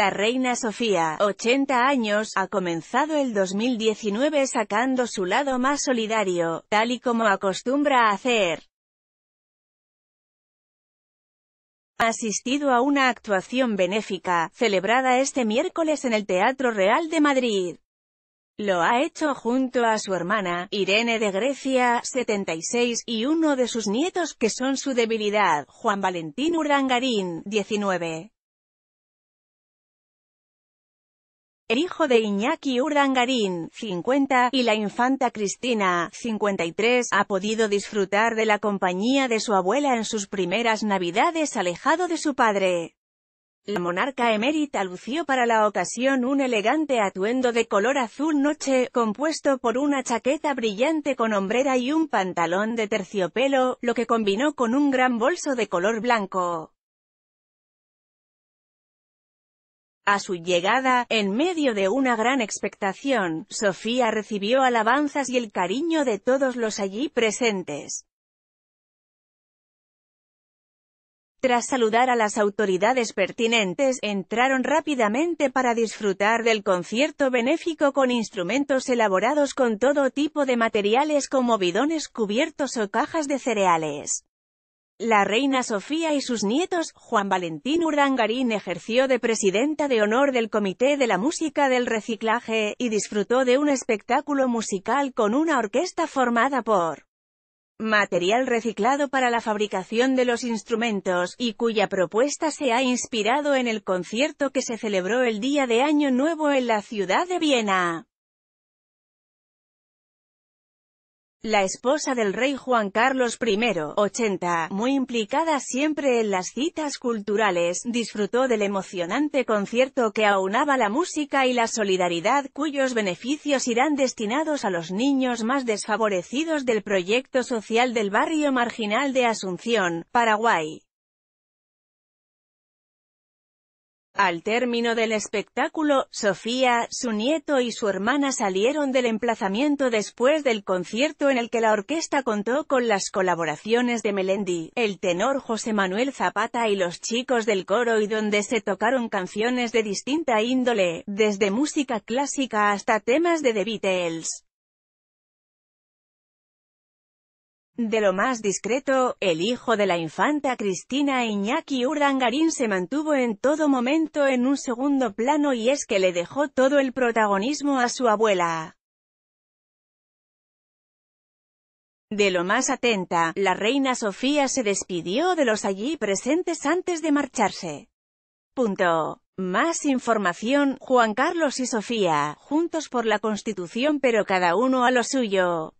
La reina Sofía, 80 años, ha comenzado el 2019 sacando su lado más solidario, tal y como acostumbra a hacer. Ha asistido a una actuación benéfica, celebrada este miércoles en el Teatro Real de Madrid. Lo ha hecho junto a su hermana, Irene de Grecia, 76, y uno de sus nietos que son su debilidad, Juan Valentín Urangarín, 19. el hijo de Iñaki Urdangarín, 50, y la infanta Cristina, 53, ha podido disfrutar de la compañía de su abuela en sus primeras navidades alejado de su padre. La monarca emérita lució para la ocasión un elegante atuendo de color azul noche, compuesto por una chaqueta brillante con hombrera y un pantalón de terciopelo, lo que combinó con un gran bolso de color blanco. A su llegada, en medio de una gran expectación, Sofía recibió alabanzas y el cariño de todos los allí presentes. Tras saludar a las autoridades pertinentes, entraron rápidamente para disfrutar del concierto benéfico con instrumentos elaborados con todo tipo de materiales como bidones cubiertos o cajas de cereales. La reina Sofía y sus nietos, Juan Valentín Urdangarín ejerció de presidenta de honor del Comité de la Música del Reciclaje, y disfrutó de un espectáculo musical con una orquesta formada por material reciclado para la fabricación de los instrumentos, y cuya propuesta se ha inspirado en el concierto que se celebró el día de Año Nuevo en la ciudad de Viena. La esposa del rey Juan Carlos I, 80, muy implicada siempre en las citas culturales, disfrutó del emocionante concierto que aunaba la música y la solidaridad cuyos beneficios irán destinados a los niños más desfavorecidos del proyecto social del barrio marginal de Asunción, Paraguay. Al término del espectáculo, Sofía, su nieto y su hermana salieron del emplazamiento después del concierto en el que la orquesta contó con las colaboraciones de Melendi, el tenor José Manuel Zapata y los chicos del coro y donde se tocaron canciones de distinta índole, desde música clásica hasta temas de The Beatles. De lo más discreto, el hijo de la infanta Cristina Iñaki Urdangarín se mantuvo en todo momento en un segundo plano y es que le dejó todo el protagonismo a su abuela. De lo más atenta, la reina Sofía se despidió de los allí presentes antes de marcharse. Punto. Más información, Juan Carlos y Sofía, juntos por la Constitución pero cada uno a lo suyo.